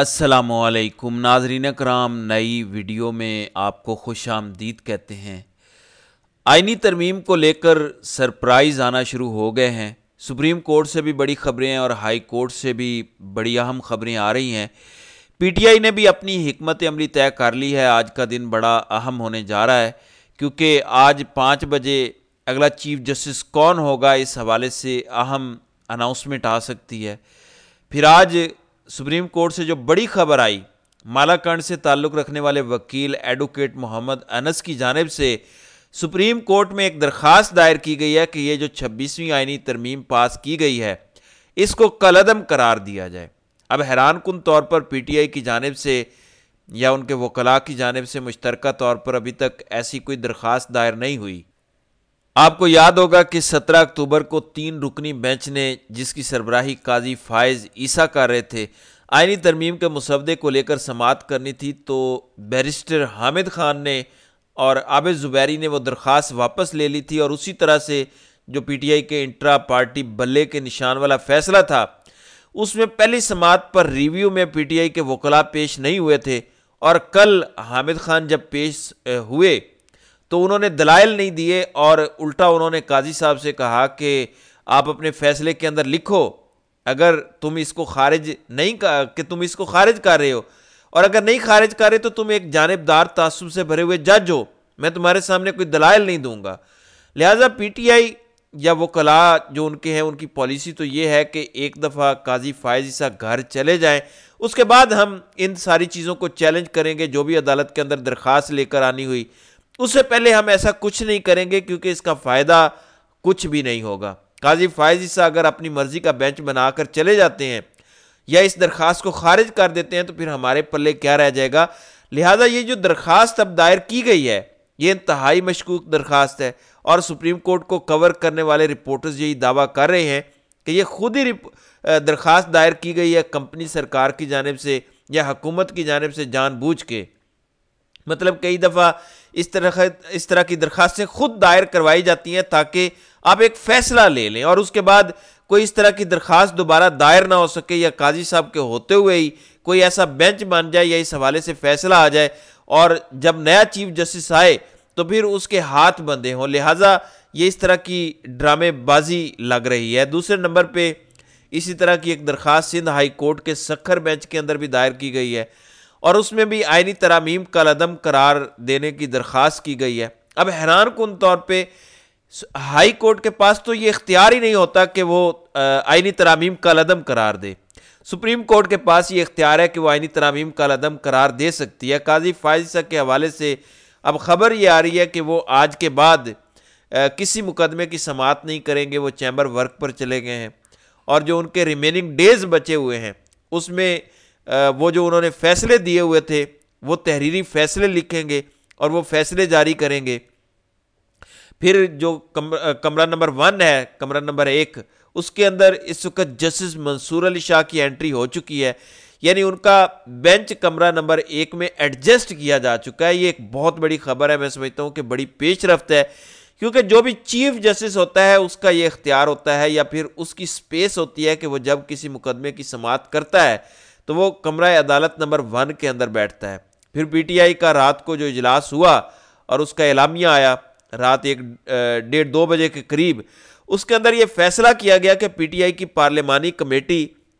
असलकुम नाजरीन कराम नई वीडियो में आपको खुश आमदीद कहते हैं आइनी तरमीम को लेकर सरप्राइज़ आना शुरू हो गए हैं सुप्रीम कोर्ट से भी बड़ी खबरें और हाई कोर्ट से भी बड़ी अहम खबरें आ रही हैं पीटीआई ने भी अपनी हमत अमली तय कर ली है आज का दिन बड़ा अहम होने जा रहा है क्योंकि आज पाँच बजे अगला चीफ जस्टिस कौन होगा इस हवाले से अहम अनाउंसमेंट आ सकती है फिर आज सुप्रीम कोर्ट से जो बड़ी खबर आई मालाकांड से ताल्लुक़ रखने वाले वकील एडवोकेट मोहम्मद अनस की जानब से सुप्रीम कोर्ट में एक दरख्वास्त दायर की गई है कि ये जो छब्बीसवीं आइनी तरमीम पास की गई है इसको कलदम करार दिया जाए अब हैरान कन तौर पर पी टी आई की जानब से या उनके वकला की जानब से मुश्तरक तौर पर अभी तक ऐसी कोई दरख्वास्त दायर नहीं हुई आपको याद होगा कि 17 अक्टूबर को तीन रुकनी बेंच ने जिसकी सरबराही काजी फायज़ ईसा कर रहे थे आइनी तरमीम के मुसवदे को लेकर समात करनी थी तो बैरिस्टर हामिद ख़ान ने और आबिद ज़ुबैरी ने वो दरख्वास्त वापस ले ली थी और उसी तरह से जो पीटीआई के इंट्रा पार्टी बल्ले के निशान वाला फैसला था उसमें पहली समात पर रिव्यू में पीटीआई के वकला पेश नहीं हुए थे और कल हामिद खान जब पेश हुए तो उन्होंने दलाइल नहीं दिए और उल्टा उन्होंने काजी साहब से कहा कि आप अपने फैसले के अंदर लिखो अगर तुम इसको खारिज नहीं कि तुम इसको खारिज कर रहे हो और अगर नहीं खारिज कर रहे तो तुम एक जानबदार तसुब से भरे हुए जज हो मैं तुम्हारे सामने कोई दलाइल नहीं दूंगा लिहाजा पीटीआई या वो कला जो उनके हैं उनकी पॉलिसी तो ये है कि एक दफ़ा काजी फायज ईसा घर चले जाएं उसके बाद हम इन सारी चीज़ों को चैलेंज करेंगे जो भी अदालत के अंदर दरख्वास्त लेकर आनी हुई उससे पहले हम ऐसा कुछ नहीं करेंगे क्योंकि इसका फ़ायदा कुछ भी नहीं होगा काजी फायज ईसा अगर अपनी मर्ज़ी का बेंच बनाकर चले जाते हैं या इस दरख्वास्त को खारिज कर देते हैं तो फिर हमारे पल्ले क्या रह जाएगा लिहाजा ये जो दरख्वास्त अब दायर की गई है ये इंतहाई मशकूक दरख्वास्त है और सुप्रीम कोर्ट को कवर करने वाले रिपोर्टर्स यही दावा कर रहे हैं कि ये खुद ही दरख्वास्त दायर की गई है कंपनी सरकार की जानब से या हकूमत की जानब से जानबूझ के मतलब कई दफ़ा इस तरह इस तरह की दरखास्तें खुद दायर करवाई जाती हैं ताकि आप एक फैसला ले लें और उसके बाद कोई इस तरह की दरखास्त दोबारा दायर ना हो सके या काजी साहब के होते हुए ही कोई ऐसा बेंच बन जाए या इस हवाले से फैसला आ जाए और जब नया चीफ जस्टिस आए तो फिर उसके हाथ बंधे हों लिहाजा ये इस तरह की ड्रामेबाजी लग रही है दूसरे नंबर पर इसी तरह की एक दरख्वास्त सिंध हाई कोर्ट के सखर बेंच के अंदर भी दायर की गई है और उसमें भी आयनी तरामीम का लदम करार देने की दरख्वास्त की गई है अब हैरान कन तौर पर हाई कोर्ट के पास तो ये इख्तियार ही नहीं होता कि वो आइनी तरामीम का लदम करार दे सुप्रीम कोर्ट के पास ये इख्तियार है कि वह आइनी तरामीम का लदम करार दे सकती है काजी फायसा के हवाले से अब ख़बर ये आ रही है कि वो आज के बाद किसी मुकदमे की समात नहीं करेंगे वो चैम्बर वर्क पर चले गए हैं और जो उनके रिमेनिंग डेज बचे हुए हैं उसमें वो जो उन्होंने फैसले दिए हुए थे वो तहरीरी फैसले लिखेंगे और वो फैसले जारी करेंगे फिर जो कम, कमरा नंबर वन है कमरा नंबर एक उसके अंदर इस वक्त जस्टिस मंसूर अली शाह की एंट्री हो चुकी है यानी उनका बेंच कमरा नंबर एक में एडजस्ट किया जा चुका है ये एक बहुत बड़ी खबर है मैं समझता हूँ कि बड़ी पेशरफ्त है क्योंकि जो भी चीफ जस्टिस होता है उसका ये इख्तियार होता है या फिर उसकी स्पेस होती है कि वो जब किसी मुकदमे की समात करता है तो वो कमरा अदालत नंबर वन के अंदर बैठता है फिर पीटीआई का रात को जो इजलास हुआ और उसका एलामिया आया रात एक डेढ़ दो बजे के करीब उसके अंदर ये फैसला किया गया कि पीटीआई की पार्लियामानी कमेटी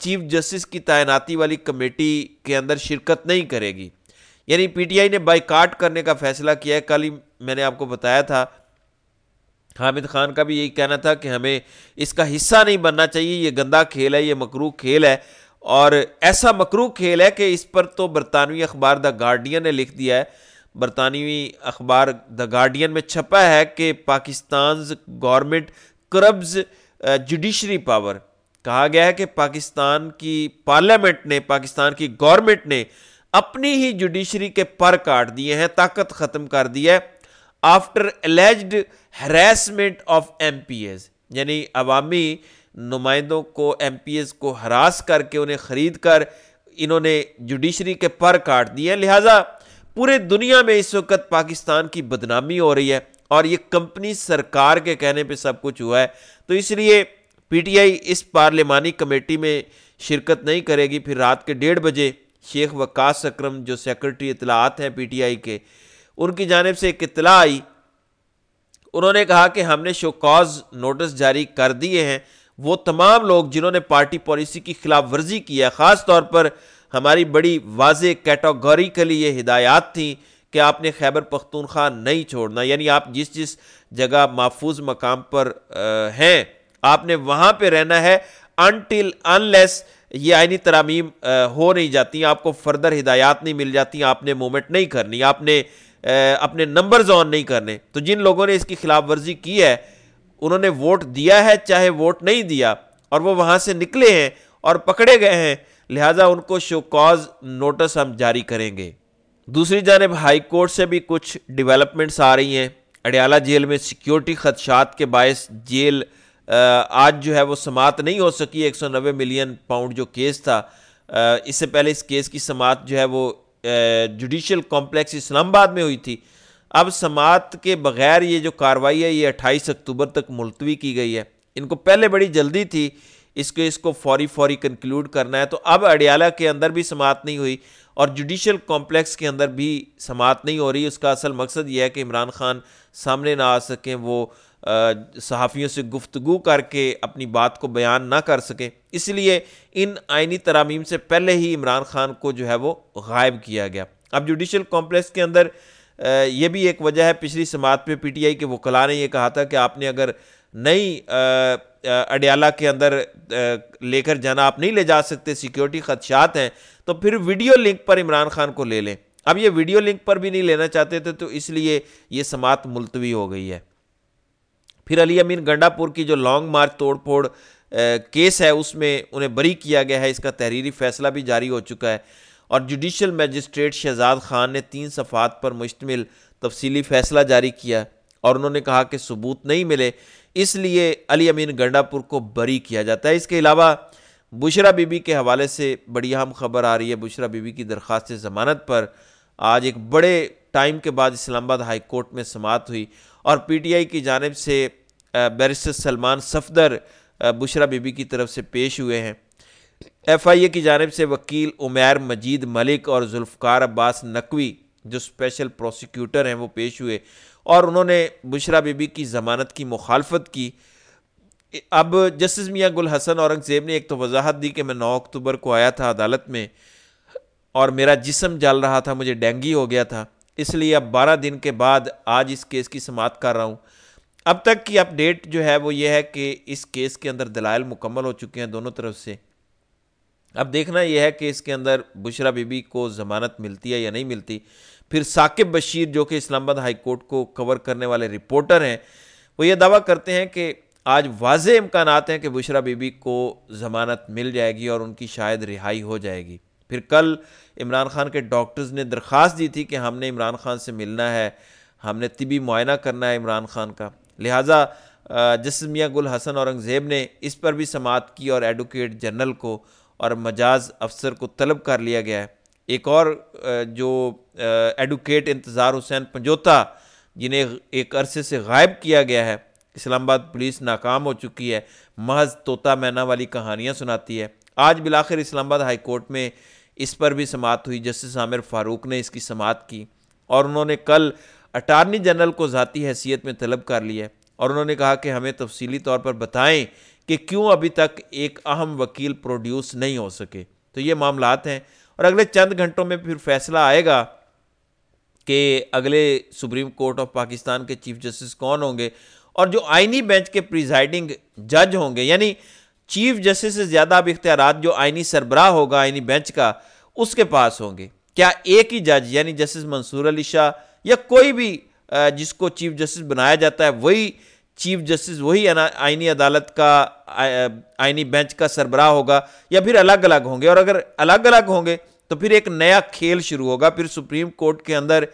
चीफ जस्टिस की तैनाती वाली कमेटी के अंदर शिरकत नहीं करेगी यानी पीटीआई ने बाइकाट करने का फैसला किया है कल ही मैंने आपको बताया था हामिद खान का भी यही कहना था कि हमें इसका हिस्सा नहीं बनना चाहिए ये गंदा खेल है ये मकरू खेल है और ऐसा मकरू खेल है कि इस पर तो बरतानवी अखबार द गार्डियन ने लिख दिया है बरतानवी अखबार द गार्डियन में छपा है कि Pakistan government curbs judiciary power कहा गया है कि पाकिस्तान की पार्लियामेंट ने पाकिस्तान की गवर्नमेंट ने अपनी ही जुडिशरी के पर काट दिए हैं ताकत ख़त्म कर दी है after alleged harassment of MPs यानी अवामी नुमाइंदों को एम को हरास करके उन्हें ख़रीद कर इन्होंने जुडिशरी के पर काट दिए हैं लिहाजा पूरे दुनिया में इस वक्त पाकिस्तान की बदनामी हो रही है और ये कंपनी सरकार के कहने पे सब कुछ हुआ है तो इसलिए पीटीआई इस पार्लियामानी कमेटी में शिरकत नहीं करेगी फिर रात के डेढ़ बजे शेख वकास अक्रम जो सेक्रेटरी इतलात हैं पीटीआई के उनकी जानब से एक इतला आई उन्होंने कहा कि हमने शोकॉज नोटिस जारी कर दिए हैं वो तमाम लोग जिन्होंने पार्टी पॉलिसी की खिलाफ वर्जी की है ख़ास तौर पर हमारी बड़ी वाज कैटागरी के लिए हिदायत थी कि आपने खैबर पख्तूनख्वा नहीं छोड़ना यानी आप जिस जिस जगह महफूज मकाम पर हैं आपने वहाँ पर रहना है अनटिल अनलेस ये आइनी तरामीम हो नहीं जाती आपको फर्दर हिदायत नहीं मिल जाती आपने मूवमेंट नहीं करनी आपने अपने नंबर्स ऑन नहीं करने तो जिन लोगों ने इसकी खिलाफ वर्जी की है उन्होंने वोट दिया है चाहे वोट नहीं दिया और वो वहाँ से निकले हैं और पकड़े गए हैं लिहाजा उनको शो कॉज नोटिस हम जारी करेंगे दूसरी जानब हाई कोर्ट से भी कुछ डेवलपमेंट्स आ रही हैं अडयाला जेल में सिक्योरिटी खदशात के बायस जेल आज जो है वो समाप्त नहीं हो सकी एक सौ नब्बे मिलियन पाउंड जो केस था इससे पहले इस केस की समात जो है वो जुडिशल कॉम्प्लेक्स इस्लामाबाद में हुई थी अब समात के बगैर ये जो कार्रवाई है ये 28 अक्टूबर तक मुलतवी की गई है इनको पहले बड़ी जल्दी थी इसको इसको फौरी फौरी कंक्लूड करना है तो अब अडियाला के अंदर भी समात नहीं हुई और जुडिशल कॉम्प्लेक्स के अंदर भी समात नहीं हो रही उसका असल मकसद यह है कि इमरान खान सामने ना आ सकें वो सहाफ़ियों से गुफ्तु करके अपनी बात को बयान ना कर सकें इसलिए इन आइनी तरामीम से पहले ही इमरान खान को जो है वो गायब किया गया अब जुडिशल कॉम्प्लेक्स के अंदर ये भी एक वजह है पिछली समात पे पीटीआई के वकला ने ये कहा था कि आपने अगर नई अडयाला के अंदर लेकर जाना आप नहीं ले जा सकते सिक्योरिटी खदशात हैं तो फिर वीडियो लिंक पर इमरान खान को ले लें अब ये वीडियो लिंक पर भी नहीं लेना चाहते थे तो इसलिए ये समात मुलतवी हो गई है फिर अली अमीन गंडापुर की जो लॉन्ग मार्च तोड़ फोड़ केस है उसमें उन्हें बरी किया गया है इसका तहरीरी फैसला भी जारी हो चुका है और जुडिशल मजिस्ट्रेट शहजाद खान ने तीन सफ़ात पर मुश्तमिल तफसीली फ़ैसला जारी किया और उन्होंने कहा कि सबूत नहीं मिले इसलिए अली अमीन गंडापुर को बरी किया जाता है इसके अलावा बुशरा बीबी के हवाले से बड़ी अहम खबर आ रही है बुशरा बीबी की दरख्वास्त ज़मानत पर आज एक बड़े टाइम के बाद इस्लामाबाद हाई कोर्ट में समात हुई और पी टी आई की जानब से बैरिस्टर सलमान सफदर बुशरा बीबी की तरफ से पेश हुए हैं एफआईए की जानब से वकील उमैर मजीद मलिक और जुल्फ़ार अब्बास नकवी जो स्पेशल प्रोसिक्यूटर हैं वो पेश हुए और उन्होंने बुशरा बीबी की ज़मानत की मुखालफत की अब जस्टिस मियाँ गुल हसन औरंगज़ेब ने एक तो वजाहत दी कि मैं नौ अक्टूबर को आया था अदालत में और मेरा जिसम जल रहा था मुझे डेंगी हो गया था इसलिए अब बारह दिन के बाद आज इस केस की समात कर रहा हूँ अब तक की अपडेट जो है वो ये है कि इस केस के अंदर दलाइल मुकम्मल हो चुके हैं दोनों तरफ से अब देखना यह है कि इसके अंदर बुशरा बीबी को ज़मानत मिलती है या नहीं मिलती फिर साकिब बशीर जो कि इस्लामाबाद हाई कोर्ट को कवर करने वाले रिपोर्टर हैं वो ये दावा करते हैं कि आज वाज इम्कान हैं कि बुशरा बीबी को ज़मानत मिल जाएगी और उनकी शायद रिहाई हो जाएगी फिर कल इमरान खान के डॉक्टर्स ने दरख्वास्त दी थी कि हमने इमरान खान से मिलना है हमने तबी मुआयना करना है इमरान खान का लिहाजा जस्टिस मियाँ गुल हसन औरंगज़ेब ने इस पर भी समात की और एडवोकेट जनरल को और मजाज अफसर को तलब कर लिया गया है एक और जो एडवोकेट इंतज़ार हुसैन पंजोता जिन्हें एक अरसे से गायब किया गया है इस्लामाबाद पुलिस नाकाम हो चुकी है महज तोता मैना वाली कहानियाँ सुनाती है आज बिलाखिर इस्लामाबाद हाई कोर्ट में इस पर भी समात हुई जस्टिस आमिर फारूक ने इसकी समात की और उन्होंने कल अटारनी जनरल को ज़ाती हैसियत में तलब कर लिया और उन्होंने कहा कि हमें तफसीली तौर पर बताएं कि क्यों अभी तक एक अहम वकील प्रोड्यूस नहीं हो सके तो ये मामलात हैं और अगले चंद घंटों में फिर फैसला आएगा कि अगले सुप्रीम कोर्ट ऑफ पाकिस्तान के चीफ जस्टिस कौन होंगे और जो आइनी बेंच के प्रिजाइडिंग जज होंगे यानी चीफ जस्टिस से ज़्यादा अब इख्तियार जो आइनी सरबराह होगा आइनी बेंच का उसके पास होंगे क्या एक ही जज यानी जस्टिस मंसूर अली शाह या कोई भी जिसको चीफ जस्टिस बनाया जाता है वही चीफ जस्टिस वही आइनी अदालत का आइनी बेंच का सरबराह होगा या फिर अलग अलग होंगे और अगर अलग अलग होंगे तो फिर एक नया खेल शुरू होगा फिर सुप्रीम कोर्ट के अंदर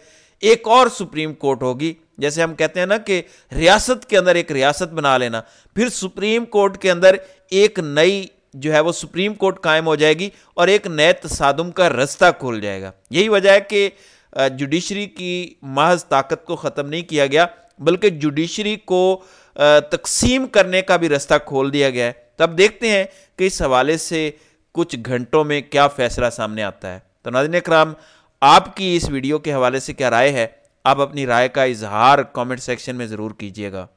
एक और सुप्रीम कोर्ट होगी जैसे हम कहते हैं ना कि रियासत के अंदर एक रियासत बना लेना फिर सुप्रीम कोर्ट के अंदर एक नई जो है वो सुप्रीम कोर्ट कायम हो जाएगी और एक नए तसादम का रास्ता खुल जाएगा यही वजह है कि जुडिशरी की महज ताकत को ख़त्म नहीं किया गया बल्कि जुडिशरी को तकसीम करने का भी रास्ता खोल दिया गया है तब देखते हैं कि इस हवाले से कुछ घंटों में क्या फैसला सामने आता है तो नाजन कराम आपकी इस वीडियो के हवाले से क्या राय है आप अपनी राय का इजहार कमेंट सेक्शन में ज़रूर कीजिएगा